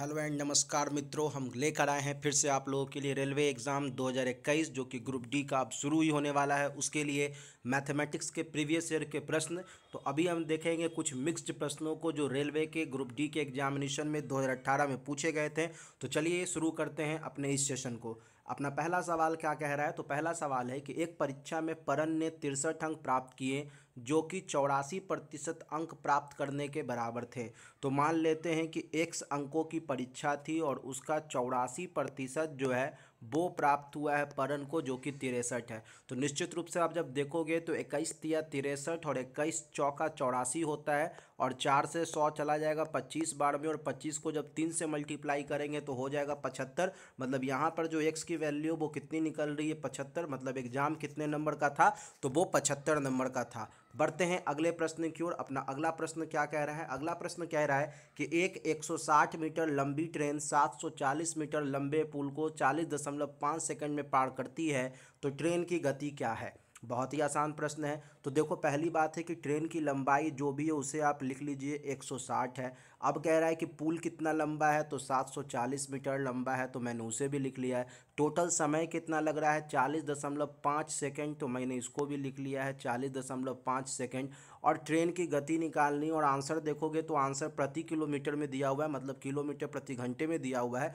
hello and नमस्कार मित्रों हम लेकर आए हैं फिर से आप लोगों के लिए रेलवे एग्ज़ाम 2021 जो कि ग्रुप डी का अब शुरू ही होने वाला है उसके लिए मैथमेटिक्स के प्रीवियस ईयर के प्रश्न तो अभी हम देखेंगे कुछ मिक्स्ड प्रश्नों को जो रेलवे के ग्रुप डी के एग्जामिनेशन में 2018 में पूछे गए थे तो चलिए शुरू करते हैं अपने इस सेशन को अपना पहला सवाल क्या कह रहा है तो पहला सवाल है कि एक परीक्षा में परन ने तिरसठ अंक प्राप्त किए जो कि चौरासी प्रतिशत अंक प्राप्त करने के बराबर थे तो मान लेते हैं कि एक्स अंकों की परीक्षा थी और उसका चौरासी प्रतिशत जो है वो प्राप्त हुआ है परन को जो कि तिरसठ है तो निश्चित रूप से आप जब देखोगे तो इक्कीस तिया तिरसठ और इक्कीस चौका चौरासी होता है और चार से सौ चला जाएगा पच्चीस बार में और पच्चीस को जब तीन से मल्टीप्लाई करेंगे तो हो जाएगा पचहत्तर मतलब यहाँ पर जो एक्स की वैल्यू वो कितनी निकल रही है पचहत्तर मतलब एग्जाम कितने नंबर का था तो वो पचहत्तर नंबर का था बढ़ते हैं अगले प्रश्न की ओर अपना अगला प्रश्न क्या कह रहा है अगला प्रश्न कह रहा है कि एक 160 मीटर लंबी ट्रेन 740 मीटर लंबे पुल को 40.5 सेकंड में पार करती है तो ट्रेन की गति क्या है बहुत ही आसान प्रश्न है तो देखो पहली बात है कि ट्रेन की लंबाई जो भी है उसे आप लिख लीजिए 160 है अब कह रहा है कि पुल कितना लंबा है तो 740 मीटर लंबा है तो मैंने उसे भी लिख लिया है टोटल समय कितना लग रहा है चालीस दशमलव पाँच सेकेंड तो मैंने इसको भी लिख लिया है चालीस दशमलव पाँच सेकेंड और ट्रेन की गति निकालनी और आंसर देखोगे तो आंसर प्रति किलोमीटर में दिया हुआ है मतलब किलोमीटर प्रति घंटे में दिया हुआ है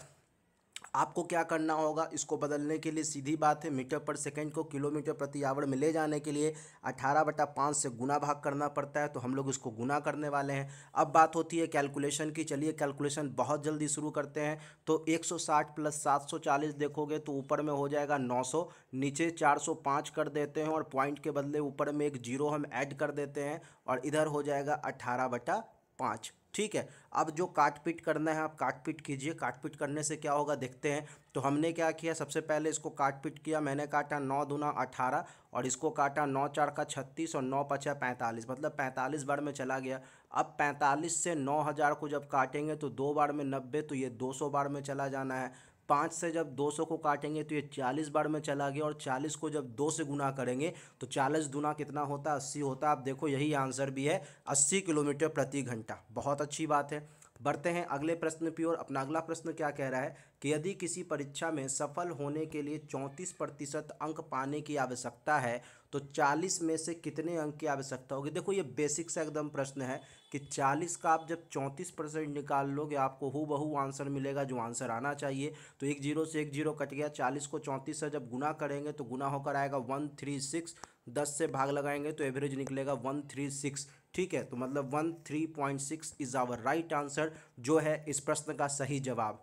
आपको क्या करना होगा इसको बदलने के लिए सीधी बात है मीटर पर सेकेंड को किलोमीटर प्रति आवर में ले जाने के लिए अठारह बटा पाँच से गुना भाग करना पड़ता है तो हम लोग इसको गुना करने वाले हैं अब बात होती है कैलकुलेशन की चलिए कैलकुलेशन बहुत जल्दी शुरू करते हैं तो 160 प्लस 740 देखोगे तो ऊपर में हो जाएगा 900 नीचे 405 कर देते हैं और पॉइंट के बदले ऊपर में एक जीरो हम ऐड कर देते हैं और इधर हो जाएगा अट्ठारह बटा पाँच ठीक है अब जो काट पीट करना है आप काट पीट कीजिए काट पीट करने से क्या होगा देखते हैं तो हमने क्या किया सबसे पहले इसको काट पीट किया मैंने काटा नौ दुना अठारह और इसको काटा नौ चार का छत्तीस और नौ पचा पैंतालीस मतलब पैंतालीस बार में चला गया अब पैंतालीस से नौ हज़ार को जब काटेंगे तो दो बार में नब्बे तो ये दो सौ बार में चला जाना है पाँच से जब 200 को काटेंगे तो ये 40 बार में चला गया और 40 को जब दो से गुना करेंगे तो 40 गुना कितना होता है अस्सी होता आप देखो यही आंसर भी है अस्सी किलोमीटर प्रति घंटा बहुत अच्छी बात है बढ़ते हैं अगले प्रश्न की ओर अपना अगला प्रश्न क्या कह रहा है कि यदि किसी परीक्षा में सफल होने के लिए चौंतीस प्रतिशत अंक पाने की आवश्यकता है तो चालीस में से कितने अंक की आवश्यकता होगी देखो ये बेसिक सा एकदम प्रश्न है कि चालीस का आप जब चौंतीस परसेंट निकाल लोगे आपको हु बहू आंसर मिलेगा जो आंसर आना चाहिए तो एक जीरो से एक जीरो कट गया चालीस को चौंतीस से जब गुना करेंगे तो गुना होकर आएगा वन थ्री सिक्स दस से भाग लगाएंगे तो एवरेज निकलेगा वन थ्री सिक्स ठीक है तो मतलब one three point six is our right answer जो है इस प्रश्न का सही जवाब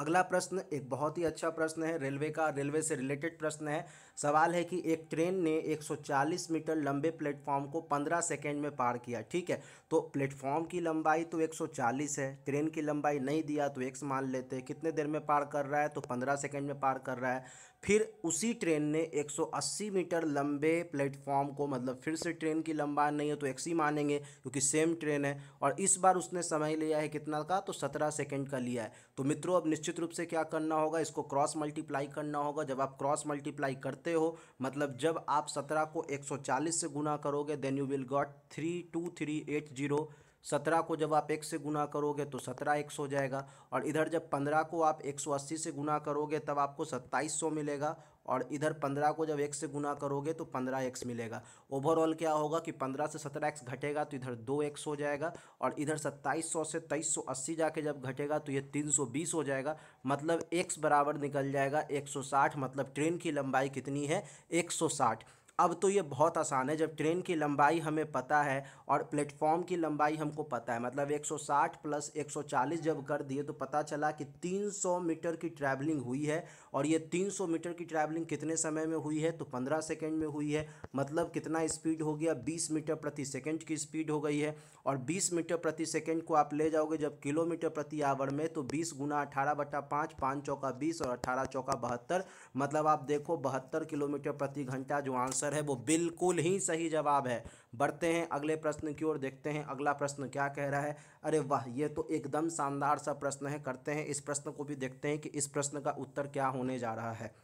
अगला प्रश्न एक बहुत ही अच्छा प्रश्न है रेलवे का रेलवे से रिलेटेड प्रश्न है सवाल है कि एक ट्रेन ने 140 मीटर लंबे प्लेटफॉर्म को 15 सेकेंड में पार किया ठीक है तो प्लेटफॉर्म की लंबाई तो 140 है ट्रेन की लंबाई नहीं दिया तो एक्स मान लेते हैं कितने देर में पार कर रहा है तो 15 सेकेंड में पार कर रहा है फिर उसी ट्रेन ने 180 मीटर लंबे प्लेटफॉर्म को मतलब फिर से ट्रेन की लंबाई नहीं है तो एक्स ही मानेंगे क्योंकि सेम ट्रेन है और इस बार उसने समय लिया है कितना का तो सत्रह सेकेंड का लिया है तो मित्रों अब निश्चित रूप से क्या करना होगा इसको क्रॉस मल्टीप्लाई करना होगा जब आप क्रॉस मल्टीप्लाई करते करते हो मतलब जब आप सत्रह को एक सौ चालीस से गुना करोगे then you will got three two three eight zero सत्रह को जब आप एक से गुना करोगे तो सत्रह एक सौ जाएगा और इधर जब पंद्रह को आप एक सौ अस्सी से गुना करोगे तब आपको सत्ताईस सौ मिलेगा और इधर पंद्रह को जब एक से गुना करोगे तो पंद्रह एक्स मिलेगा ओवरऑल क्या होगा कि पंद्रह से सत्रह एक्स घटेगा तो इधर दो एक्स हो जाएगा और इधर सत्ताईस सौ से तेईस सौ अस्सी जाके जब घटेगा तो ये तीन सौ बीस हो जाएगा मतलब एक्स बराबर निकल जाएगा एक सौ साठ मतलब ट्रेन की लंबाई कितनी है एक सौ साठ अब तो ये बहुत आसान है जब ट्रेन की लंबाई हमें पता है और प्लेटफॉर्म की लंबाई हमको पता है मतलब 160 प्लस 140 जब कर दिए तो पता चला कि 300 मीटर की ट्रैवलिंग हुई है और ये 300 मीटर की ट्रैवलिंग कितने समय में हुई है तो 15 सेकंड में हुई है मतलब कितना स्पीड हो गया 20 मीटर प्रति सेकंड की स्पीड हो गई है और बीस मीटर प्रति सेकेंड को आप ले जाओगे जब किलोमीटर प्रति आवर में तो बीस गुना अठारह बटा पाँच पाँच चौका बीस और अठारह चौका बहत्तर मतलब आप देखो बहत्तर किलोमीटर प्रति घंटा जो आंसर आंसर है वो बिल्कुल ही सही जवाब है बढ़ते हैं अगले प्रश्न की ओर देखते हैं अगला प्रश्न क्या कह रहा है अरे वाह ये तो एकदम शानदार सा प्रश्न है करते हैं इस प्रश्न को भी देखते हैं कि इस प्रश्न का उत्तर क्या होने जा रहा है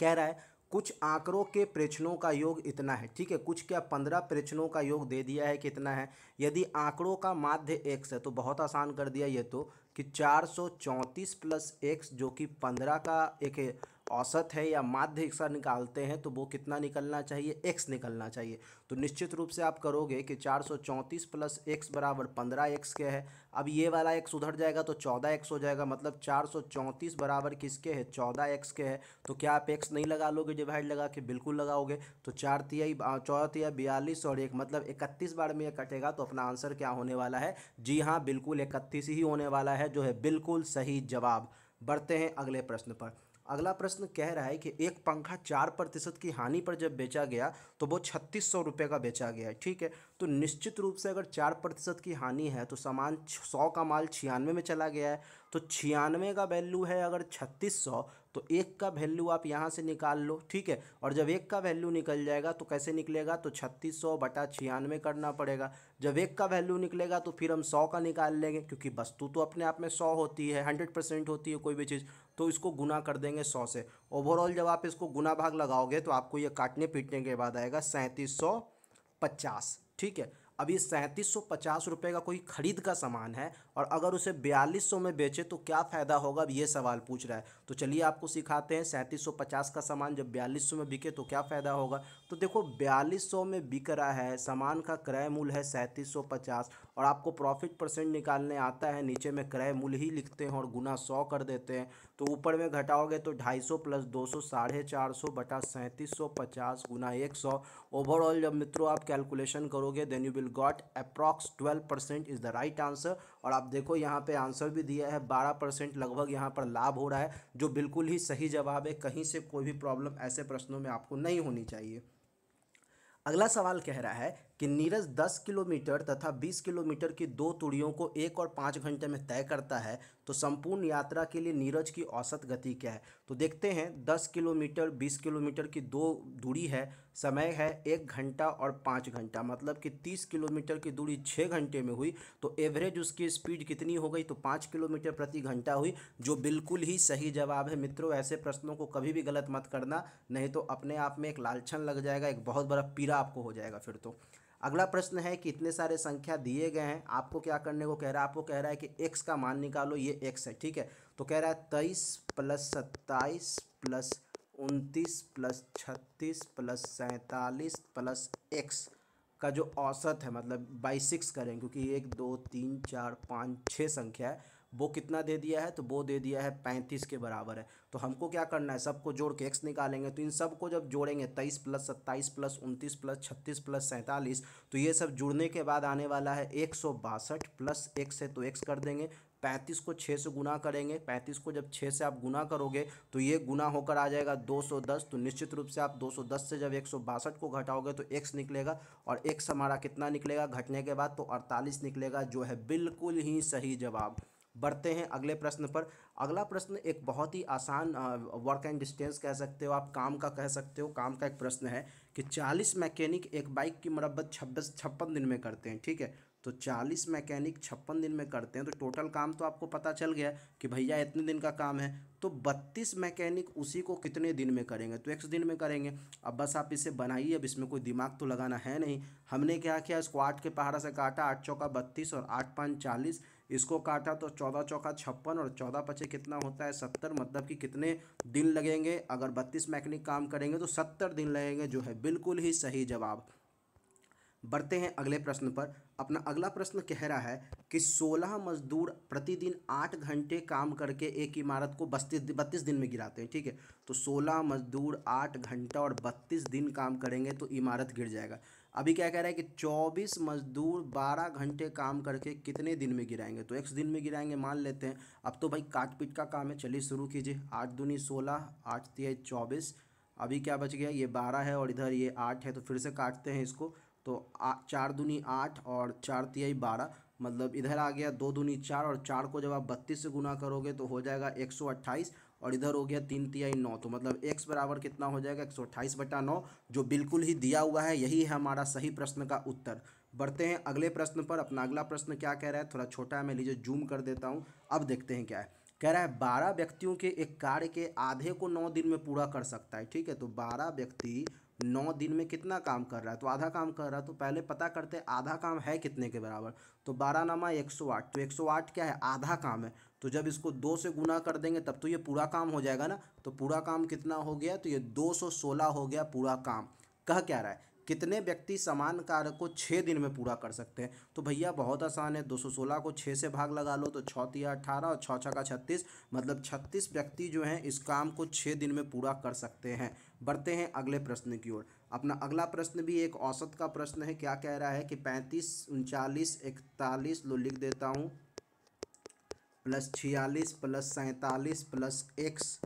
कह रहा है कुछ आंकड़ों के प्रेक्षणों का योग इतना है ठीक है कुछ क्या पंद्रह प्रेक्षणों का योग दे दिया है कितना है यदि आंकड़ों का माध्य एक्स है तो बहुत आसान कर दिया ये तो कि चार सौ चौंतीस प्लस एक्स जो कि पंद्रह का एक औसत है या माध्य हिस्सा निकालते हैं तो वो कितना निकलना चाहिए एक्स निकलना चाहिए तो निश्चित रूप से आप करोगे कि चार सौ चौंतीस प्लस एक्स बराबर पंद्रह एक्स के है अब ये वाला एक्स उधर जाएगा तो चौदह एक्स हो जाएगा मतलब चार सौ चौंतीस बराबर किसके है चौदह एक्स के है तो क्या आप एक्स नहीं लगा लोगे डिवाइड लगा के बिल्कुल लगाओगे तो चार तिया चौदह बयालीस और एक मतलब इकतीस बार में यह कटेगा तो अपना आंसर क्या होने वाला है जी हाँ बिल्कुल इकतीस ही होने वाला है जो है बिल्कुल सही जवाब बढ़ते हैं अगले प्रश्न पर अगला प्रश्न कह रहा है कि एक पंखा चार प्रतिशत की हानि पर जब बेचा गया तो वो छत्तीस सौ रुपये का बेचा गया है ठीक है तो निश्चित रूप से अगर चार प्रतिशत की हानि है तो सामान सौ का माल छियानवे में चला गया है तो छियानवे का वैल्यू है अगर छत्तीस सौ तो एक का वैल्यू आप यहाँ से निकाल लो ठीक है और जब एक का वैल्यू निकल जाएगा तो कैसे निकलेगा तो छत्तीस सौ बटा छियानवे करना पड़ेगा जब एक का वैल्यू निकलेगा तो फिर हम सौ का निकाल लेंगे क्योंकि वस्तु तो अपने आप में सौ होती है हंड्रेड परसेंट होती है कोई भी चीज़ तो इसको गुना कर देंगे सौ से ओवरऑल जब आप इसको गुना भाग लगाओगे तो आपको ये काटने पीटने के बाद आएगा सैंतीस सौ पचास ठीक है अभी सैंतीस सौ पचास रुपये का कोई ख़रीद का सामान है और अगर उसे बयालीस सौ में बेचे तो क्या फ़ायदा होगा अब ये सवाल पूछ रहा है तो चलिए आपको सिखाते हैं सैंतीस सौ पचास का सामान जब बयालीस सौ में बिके तो क्या फ़ायदा होगा तो देखो बयालीस सौ में बिक रहा है सामान का क्रय मूल्य है सैंतीस सौ पचास और आपको प्रॉफिट परसेंट निकालने आता है नीचे में क्रय मूल्य ही लिखते हैं और गुना सौ कर देते हैं तो ऊपर में घटाओगे तो ढाई सौ प्लस दो सौ साढ़े चार सौ बटा सैंतीस सौ पचास गुना एक सौ ओवरऑल जब मित्रों आप कैलकुलेशन करोगे then you will got approx twelve percent is the right answer और आप देखो यहाँ पे आंसर भी दिया है बारह परसेंट लगभग यहाँ पर लाभ हो रहा है जो बिल्कुल ही सही जवाब है कहीं से कोई भी प्रॉब्लम ऐसे प्रश्नों में आपको नहीं होनी चाहिए अगला सवाल कह रहा है कि नीरज 10 किलोमीटर तथा 20 किलोमीटर की दो तुड़ियों को एक और पाँच घंटे में तय करता है तो संपूर्ण यात्रा के लिए नीरज की औसत गति क्या है तो देखते हैं 10 किलोमीटर 20 किलोमीटर की दो दूरी है समय है एक घंटा और पाँच घंटा मतलब कि 30 किलोमीटर की दूरी छः घंटे में हुई तो एवरेज उसकी स्पीड कितनी हो गई तो पाँच किलोमीटर प्रति घंटा हुई जो बिल्कुल ही सही जवाब है मित्रों ऐसे प्रश्नों को कभी भी गलत मत करना नहीं तो अपने आप में एक लालछन लग जाएगा एक बहुत बड़ा पीड़ा आपको हो जाएगा फिर तो अगला प्रश्न है कि इतने सारे संख्या दिए गए हैं आपको क्या करने को कह रहा है आपको कह रहा है कि एक्स का मान निकालो ये एक्स है ठीक है तो कह रहा है तेईस प्लस सत्ताईस प्लस उनतीस प्लस छत्तीस प्लस सैंतालीस प्लस एक्स का जो औसत है मतलब बाई सिक्स करें क्योंकि एक दो तीन चार पाँच छः संख्या है वो कितना दे दिया है तो वो दे दिया है पैंतीस के बराबर है तो हमको क्या करना है सबको जोड़ के एक्स निकालेंगे तो इन सबको जब जोड़ेंगे तेईस प्लस सत्ताईस प्लस उनतीस प्लस छत्तीस प्लस सैंतालीस तो ये सब जुड़ने के बाद आने वाला है एक सौ बासठ प्लस एक्स है तो एक्स कर देंगे पैंतीस को छः से गुना करेंगे पैंतीस को जब छः से आप गुना करोगे तो ये गुना होकर आ जाएगा दो सौ दस तो निश्चित रूप से आप दो सौ दस से जब एक सौ बासठ को घटाओगे तो एक्स निकलेगा और एक्स हमारा कितना निकलेगा घटने के बाद तो अड़तालीस निकलेगा जो है बिल्कुल ही सही जवाब बढ़ते हैं अगले प्रश्न पर अगला प्रश्न एक बहुत ही आसान वर्क एंड डिस्टेंस कह सकते हो आप काम का कह सकते हो काम का एक प्रश्न है कि चालीस मैकेनिक एक बाइक की मरम्मत छब्बीस छप्पन दिन में करते हैं ठीक है तो चालीस मैकेनिक छप्पन दिन में करते हैं तो टोटल काम तो आपको पता चल गया कि भैया इतने दिन का काम है तो बत्तीस मैकेनिक उसी को कितने दिन में करेंगे तो एक दिन में करेंगे अब बस आप इसे बनाइए अब इसमें कोई दिमाग तो लगाना है नहीं हमने क्या किया इसको आठ के पहाड़ा से काटा आठ चौका बत्तीस और आठ पाँच चालीस इसको काटा तो चौदह चौका छप्पन और चौदह पचे कितना होता है सत्तर मतलब कि कितने दिन लगेंगे अगर बत्तीस मैकेनिक काम करेंगे तो सत्तर दिन लगेंगे जो है बिल्कुल ही सही जवाब बढ़ते हैं अगले प्रश्न पर अपना अगला प्रश्न कह रहा है कि 16 मजदूर प्रतिदिन 8 घंटे काम करके एक इमारत को बत्तीस बत्तीस दिन में गिराते हैं ठीक है तो 16 मजदूर 8 घंटा और 32 दिन काम करेंगे तो इमारत गिर जाएगा अभी क्या कह रहा है कि 24 मजदूर 12 घंटे काम करके कितने दिन में गिराएंगे तो एक दिन में गिराएंगे मान लेते हैं अब तो भाई काट पीट का काम है चलिए शुरू कीजिए आठ दूनी सोलह आठ तिहाई चौबीस अभी क्या बच गया ये बारह है और इधर ये आठ है तो फिर से काटते हैं इसको तो आ, चार दूनी आठ और चार तिहाई बारह मतलब इधर आ गया दो दूनी चार और चार को जब आप बत्तीस से गुना करोगे तो हो जाएगा एक सौ अट्ठाईस और इधर हो गया तीन तिहाई नौ तो मतलब एक्स बराबर कितना हो जाएगा एक सौ अट्ठाईस बटा नौ जो बिल्कुल ही दिया हुआ है यही है हमारा सही प्रश्न का उत्तर बढ़ते हैं अगले प्रश्न पर अपना अगला प्रश्न क्या कह रहा है थोड़ा छोटा है मैं लीजिए जूम कर देता हूँ अब देखते हैं क्या है कह रहा है बारह व्यक्तियों के एक कार्य के आधे को नौ दिन में पूरा कर सकता है ठीक है तो बारह व्यक्ति नौ दिन में कितना काम कर रहा है तो आधा काम कर रहा है तो पहले पता करते आधा काम है कितने के बराबर तो बारह नामा एक सौ आठ तो एक सौ आठ क्या है आधा काम है तो जब इसको दो से गुना कर देंगे तब तो ये पूरा काम हो जाएगा ना तो पूरा काम कितना हो गया तो ये दो सौ सोलह हो गया पूरा काम कह क्या रहा है कितने व्यक्ति समान कार्य को छः दिन में पूरा कर सकते हैं तो भैया बहुत आसान है दो सौ सोलह को छः से भाग लगा लो तो छः तिया और छः छः का छत्तीस मतलब छत्तीस व्यक्ति जो हैं इस काम को छः दिन में पूरा कर सकते हैं बढ़ते हैं अगले प्रश्न की ओर अपना अगला प्रश्न भी एक औसत का प्रश्न है क्या कह रहा है कि पैंतीस उनचालीस इकतालीस लो लिख देता हूँ प्लस छियालीस प्लस सैंतालीस प्लस एक्स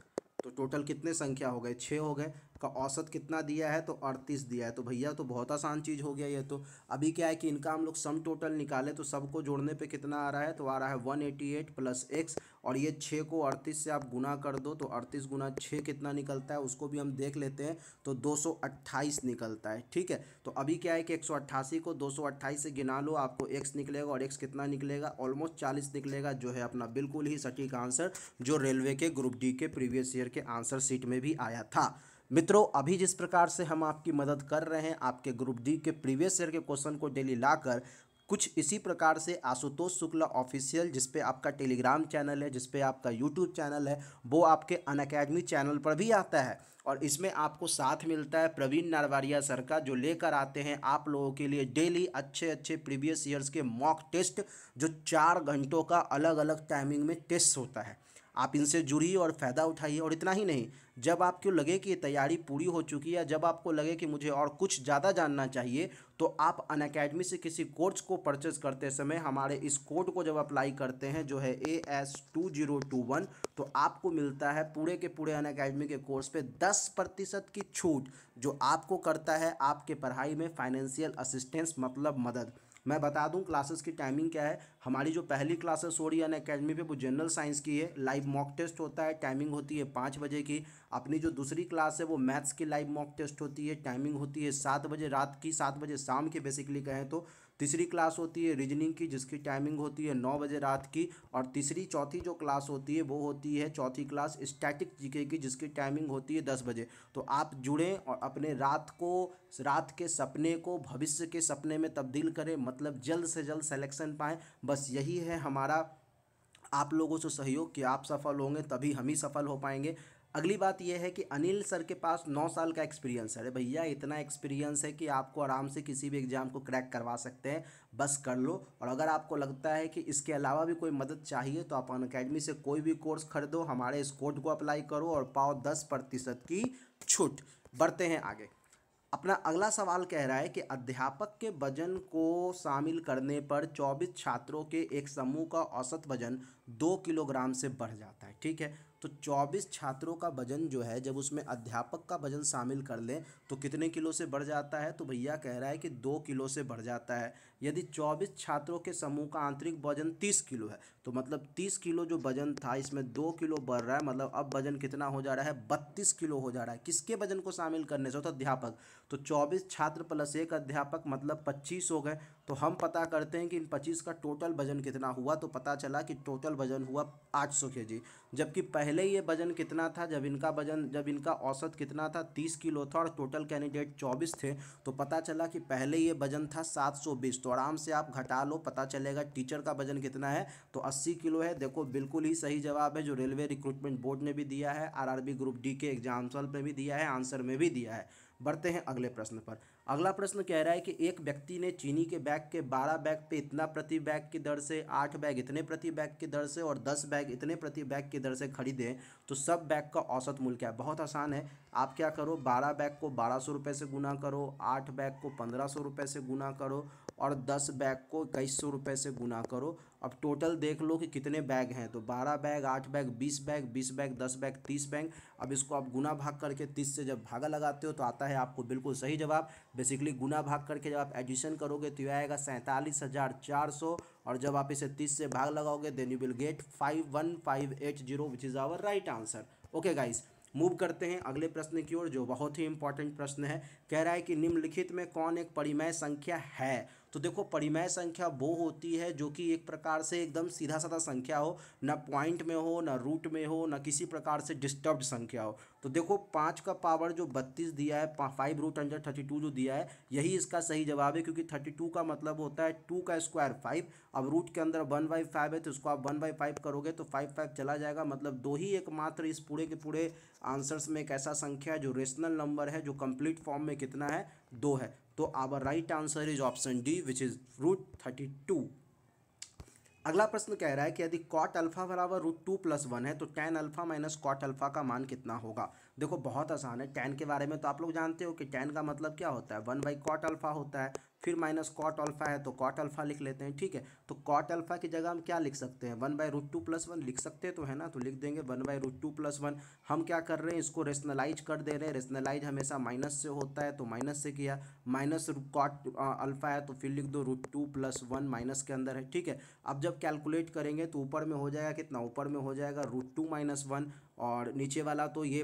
तो टोटल कितने संख्या हो गए छः हो गए का औसत कितना दिया है तो अड़तीस दिया है तो भैया तो बहुत आसान चीज़ हो गया ये तो अभी क्या है कि इनका हम लोग सम टोटल निकालें तो सबको जोड़ने पे कितना आ रहा है तो आ रहा है one eighty eight plus X और ये छः को अड़तीस से आप गुना कर दो तो अड़तीस गुना छः कितना निकलता है उसको भी हम देख लेते हैं तो दो सौ अट्ठाईस निकलता है ठीक है तो अभी क्या है कि एक सौ अट्ठासी को दो सौ अट्ठाईस से गिना लो आपको एक्स निकलेगा और एक्स कितना निकलेगा ऑलमोस्ट चालीस निकलेगा जो है अपना बिल्कुल ही सटीक आंसर जो रेलवे के ग्रुप डी के प्रीवियस ईयर के आंसर सीट में भी आया था मित्रों अभी जिस प्रकार से हम आपकी मदद कर रहे हैं आपके ग्रुप डी के प्रीवियस ईयर के क्वेश्चन को डेली लाकर कुछ इसी प्रकार से आशुतोष शुक्ला ऑफिशियल जिसपे आपका टेलीग्राम चैनल है जिसपे आपका यूट्यूब चैनल है वो आपके अन अकेडमी चैनल पर भी आता है और इसमें आपको साथ मिलता है प्रवीण नारवारिया सर का जो लेकर आते हैं आप लोगों के लिए डेली अच्छे अच्छे प्रीवियस ईयर्स के मॉक टेस्ट जो चार घंटों का अलग अलग टाइमिंग में टेस्ट होता है आप इनसे जुड़िए और फ़ायदा उठाइए और इतना ही नहीं जब आपको लगे कि तैयारी पूरी हो चुकी है जब आपको लगे कि मुझे और कुछ ज़्यादा जानना चाहिए तो आप अन अकेडमी से किसी कोर्स को परचेज करते समय हमारे इस कोड को जब अप्लाई करते हैं जो है A S two zero two one तो आपको मिलता है पूरे के पूरे अन अकेडमी के कोर्स पे दस प्रतिशत की छूट जो आपको करता है आपके पढ़ाई में फाइनेंशियल असिस्टेंस मतलब मदद मैं बता दूं क्लासेस की टाइमिंग क्या है हमारी जो पहली क्लासेस हो रही है अन अकेडमी पे वो जनरल साइंस की है लाइव मॉक टेस्ट होता है टाइमिंग होती है पाँच बजे की अपनी जो दूसरी क्लास है वो मैथ्स की लाइव मॉक टेस्ट होती है टाइमिंग होती है सात बजे रात की सात बजे शाम की बेसिकली कहें तो तीसरी क्लास होती है रीजनिंग की जिसकी टाइमिंग होती है नौ बजे रात की और तीसरी चौथी जो क्लास होती है वो होती है चौथी क्लास स्टैटिक जीके की जिसकी टाइमिंग होती है दस बजे तो आप जुड़ें और अपने रात को रात के सपने को भविष्य के सपने में तब्दील करें मतलब जल्द से जल्द सेलेक्शन पाएँ बस यही है हमारा आप लोगों से सहयोग कि आप सफल होंगे तभी हम ही सफल हो पाएंगे अगली बात यह है कि अनिल सर के पास नौ साल का एक्सपीरियंस है अरे भैया इतना एक्सपीरियंस है कि आपको आराम से किसी भी एग्ज़ाम को क्रैक करवा सकते हैं बस कर लो और अगर आपको लगता है कि इसके अलावा भी कोई मदद चाहिए तो आप अन अकेडमी से कोई भी कोर्स खरीदो हमारे इस कोड को अप्लाई करो और पाओ दस प्रतिशत की छूट बढ़ते हैं आगे अपना अगला सवाल कह रहा है कि अध्यापक के वजन को शामिल करने पर 24 छात्रों के एक समूह का औसत वजन दो किलोग्राम से बढ़ जाता है ठीक है तो 24 छात्रों का वजन जो है जब उसमें अध्यापक का वजन शामिल कर लें तो कितने किलो से बढ़ जाता है तो भैया कह रहा है कि दो किलो से बढ़ जाता है यदि 24 छात्रों के समूह का आंतरिक वजन 30 किलो है तो मतलब तीस किलो जो वजन था इसमें दो किलो बढ़ रहा है मतलब अब वजन कितना हो जा रहा है बत्तीस किलो हो जा रहा है किसके वजन को शामिल करने से होता अध्यापक तो चौबीस छात्र प्लस एक अध्यापक मतलब पच्चीस हो गए तो हम पता करते हैं कि इन पच्चीस का टोटल वजन कितना हुआ तो पता चला कि टोटल वजन हुआ आठ सौ के जी जबकि पहले ये वजन कितना था जब इनका वजन जब इनका औसत कितना था तीस किलो था और टोटल कैंडिडेट चौबीस थे तो पता चला कि पहले ये वजन था सात सौ बीस तो आराम से आप घटा लो पता चलेगा टीचर का वजन कितना है तो अस्सी किलो है देखो बिल्कुल ही सही जवाब है जो रेलवे रिक्रूटमेंट बोर्ड ने भी दिया है आर ग्रुप डी के एग्जाम्पल में भी दिया है आंसर में भी दिया है बढ़ते हैं अगले प्रश्न पर अगला प्रश्न कह रहा है कि एक व्यक्ति ने चीनी के बैग के बारह बैग पे इतना प्रति बैग की दर से आठ बैग इतने प्रति बैग की दर से और दस बैग इतने प्रति बैग की दर से खरीदे तो सब बैग का औसत मूल्य क्या है बहुत आसान है आप क्या करो बारह बैग को बारह सौ रुपये से गुना करो आठ बैग को पंद्रह सौ रुपये से गुना करो और दस बैग को इक्कीस सौ रुपये से गुना करो अब टोटल देख लो कि कितने बैग हैं तो बारह बैग आठ बैग बीस बैग बीस बैग दस बैग तीस बैग अब इसको आप गुना भाग करके तीस से जब भागा लगाते हो तो आता है आपको बिल्कुल सही जवाब बेसिकली गुना भाग करके जब आप एडिशन करोगे तो यह आएगा सैंतालीस हज़ार चार सौ और जब आप इसे तीस से भाग लगाओगे then you will get five one five eight zero which is our right answer okay guys move करते हैं अगले प्रश्न की ओर जो बहुत ही इंपॉर्टेंट प्रश्न है कह रहा है कि निम्नलिखित में कौन एक परिमय संख्या है तो देखो परिमय संख्या वो होती है जो कि एक प्रकार से एकदम सीधा साधा संख्या हो ना पॉइंट में हो ना रूट में हो ना किसी प्रकार से डिस्टर्ब संख्या हो तो देखो पाँच का पावर जो बत्तीस दिया है five root under thirty two जो दिया है यही इसका सही जवाब है क्योंकि थर्टी टू का मतलब होता है टू का स्क्वायर फाइव अब रूट के अंदर वन बाई फाइव है तो इसको आप वन बाई फाइव करोगे तो फाइव फाइव चला जाएगा मतलब दो ही एकमात्र इस पूरे के पूरे आंसर्स में एक ऐसा संख्या है जो रेशनल नंबर है जो कंप्लीट फॉर्म में कितना है दो है तो our right answer is option D which is root thirty two अगला प्रश्न कह रहा है कि यदि कॉट अल्फा बराबर रूट टू प्लस वन है तो tan alpha minus cot alpha का मान कितना होगा देखो बहुत आसान है टेन के बारे में तो आप लोग जानते हो कि टेन का मतलब क्या होता है वन बाई कॉट अल्फा होता है फिर माइनस कॉट अल्फ़ा है तो कॉट अल्फ़ा लिख लेते हैं ठीक है तो कॉट अल्फ़ा की जगह हम क्या लिख सकते हैं one by root two plus one लिख सकते तो है ना तो लिख देंगे one by root two plus one हम क्या कर रहे हैं इसको रेशनलाइज कर दे रहे हैं रेशनलाइज हमेशा माइनस से होता है तो माइनस से किया माइनस कॉट अल्फ़ा है तो फिर लिख दो root two plus one minus के अंदर है ठीक है अब जब कैलकुलेट करेंगे तो ऊपर में हो जाएगा कितना ऊपर में हो जाएगा रूट टू माइनस वन और नीचे वाला तो ये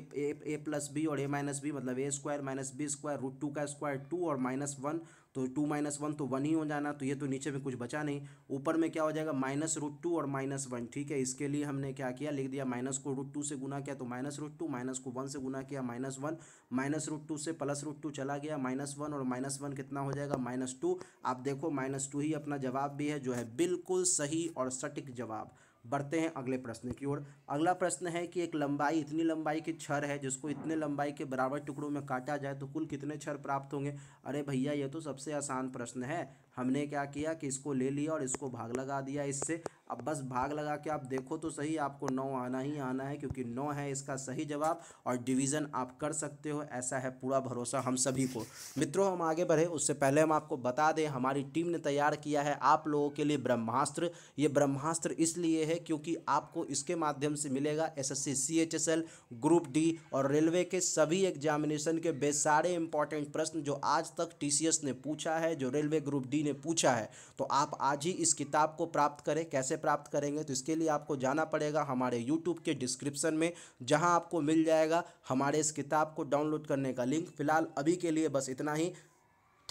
ए प्लस बी और ए माइनस बी मतलब A square minus B square root two का स्क्वायर टू और माइनस वन तो टू माइनस वन तो वन ही हो जाना तो ये तो नीचे में कुछ बचा नहीं ऊपर में क्या हो जाएगा माइनस रूट टू और माइनस वन ठीक है इसके लिए हमने क्या किया लिख दिया माइनस को रूट टू से गुना किया तो माइनस रूट टू माइनस को वन से गुना किया minus one minus root two से प्लस रूट टू चला गया माइनस वन और माइनस वन कितना हो जाएगा माइनस टू आप देखो माइनस टू ही अपना जवाब भी है जो है बिल्कुल सही और सटीक जवाब बढ़ते हैं अगले प्रश्न की ओर अगला प्रश्न है कि एक लंबाई इतनी लंबाई के छर है जिसको इतने लंबाई के बराबर टुकड़ों में काटा जाए तो कुल कितने छर प्राप्त होंगे अरे भैया ये तो सबसे आसान प्रश्न है हमने क्या किया कि इसको ले लिया और इसको भाग लगा दिया इससे अब बस भाग लगा के आप देखो तो सही आपको नौ आना ही आना है क्योंकि नौ है इसका सही जवाब और डिवीज़न आप कर सकते हो ऐसा है पूरा भरोसा हम सभी को मित्रों हम आगे बढ़े उससे पहले हम आपको बता दें हमारी टीम ने तैयार किया है आप लोगों के लिए ब्रह्मास्त्र ये ब्रह्मास्त्र इसलिए है क्योंकि आपको इसके माध्यम से मिलेगा S S C group D और रेलवे के सभी एग्जामिनेशन के बेसारे इंपॉर्टेंट प्रश्न जो आज तक टी ने पूछा है जो रेलवे ग्रुप डी ने पूछा है तो आप आज ही इस किताब को प्राप्त करें कैसे कैसे प्राप्त करेंगे तो इसके लिए आपको जाना पड़ेगा हमारे यूट्यूब के डिस्क्रिप्शन में जहाँ आपको मिल जाएगा हमारे इस किताब को डाउनलोड करने का लिंक फिलहाल अभी के लिए बस इतना ही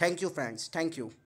thank you friends thank you